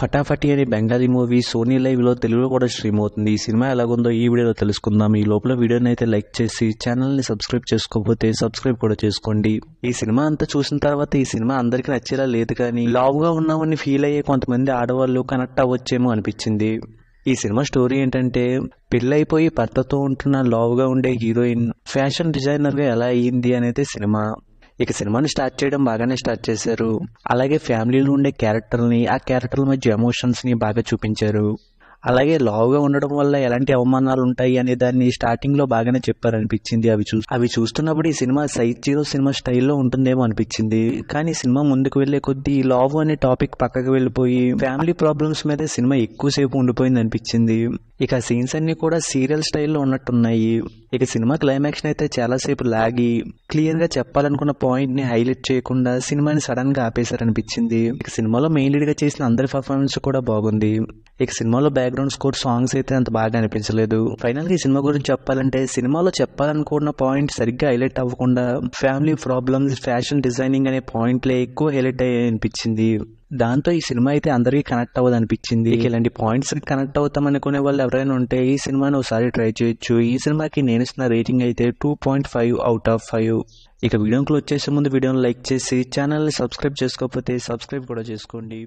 ఫటాఫటి అనే Bengali movie Sony లైవ్లో తెలుగులో కూడా స్ట్రీమ్ అవుతుంది ఈ సినిమా ఎలాగుందో ఈ వీడియోలో తెలుసుకుందాం ఈ లోపల వీడియోని అయితే లైక్ చేసి ఛానల్ని సబ్స్క్రైబ్ చేసుకోకపోతే సబ్స్క్రైబ్ కూడా చేసుకోండి ఈ సినిమా అంతా చూసిన తర్వాత ఈ సినిమా అందరికీ నచ్చేలా లేదు కానీ లావుగా ఉన్నామని ఫీల్ అయ్యే కొంతమంది ఆడవాళ్ళు కనెక్ట్ అవ్వచ్చేమో అనిపించింది ఈ సినిమా స్టోరీ ఏంటంటే పెళ్ళైపోయి భర్తతో ఉంటున్న లావుగా ఉండే హీరోయిన్ ఫ్యాషన్ డిజైనర్గా ఎలా అయ్యింది అనేది సినిమా ఇక సినిమాని స్టార్ట్ చేయడం బాగానే స్టార్ట్ చేశారు అలాగే ఫ్యామిలీలో ఉండే క్యారెక్టర్ని ఆ క్యారెక్టర్ల మధ్య ఎమోషన్స్ని బాగా చూపించారు అలాగే లావుగా ఉండడం వల్ల ఎలాంటి అవమానాలు ఉంటాయి అనే దాన్ని స్టార్టింగ్ లో బాగానే చెప్పారనిపించింది అవి చూ అవి చూస్తున్నప్పుడు ఈ సినిమా సైజ్ జీరో సినిమా స్టైల్లో ఉంటుందేమో అనిపించింది కానీ సినిమా ముందుకు వెళ్లే కొద్దీ లావు అనే టాపిక్ పక్కకు వెళ్ళిపోయి ఫ్యామిలీ ప్రాబ్లమ్స్ మీద సినిమా ఎక్కువసేపు ఉండిపోయింది అనిపించింది ఇక సీన్స్ అన్ని కూడా సీరియల్ స్టైల్లో ఉన్నట్టున్నాయి ఇక సినిమా క్లైమాక్స్ అయితే చాలాసేపు లాగి క్లియర్ గా చెప్పాలనుకున్న పాయింట్ ని హైలైట్ చేయకుండా సినిమాని సడన్ గా ఆపేశారనిపించింది ఇక సినిమాలో మెయిన్ లీడ్ గా చేసిన అందరి పర్ఫార్మెన్స్ కూడా బాగుంది ఇక సినిమాలో బ్యాక్గ్రౌండ్ స్కోర్ సాంగ్స్ అయితే అంత బాగా అనిపించలేదు ఫైనల్ ఈ సినిమా గురించి చెప్పాలంటే సినిమాలో చెప్పాలనుకున్న పాయింట్ సరిగ్గా హైలైట్ అవ్వకుండా ఫ్యామిలీ ప్రాబ్లమ్స్ ఫ్యాషన్ డిజైనింగ్ అనే పాయింట్లే ఎక్కువ హైలైట్ అయ్యాయి అనిపించింది దాంతో ఈ సినిమా అయితే అందరికీ కనెక్ట్ అవ్వదు అనిపించింది ఇలాంటి పాయింట్స్ కనెక్ట్ అవుతాం అనుకునే వాళ్ళు ఎవరైనా ఉంటే ఈ సినిమాని ఒకసారి ట్రై చేయొచ్చు ఈ సినిమాకి నేను ఇస్తున్న రేటింగ్ అయితే two point five out of five ఇక వీడియోకి వచ్చేసే ముందు వీడియోని లైక్ చేసి ఛానల్ని సబ్స్క్రైబ్ చేసుకోకపోతే సబ్స్క్రైబ్ కూడా చేసుకోండి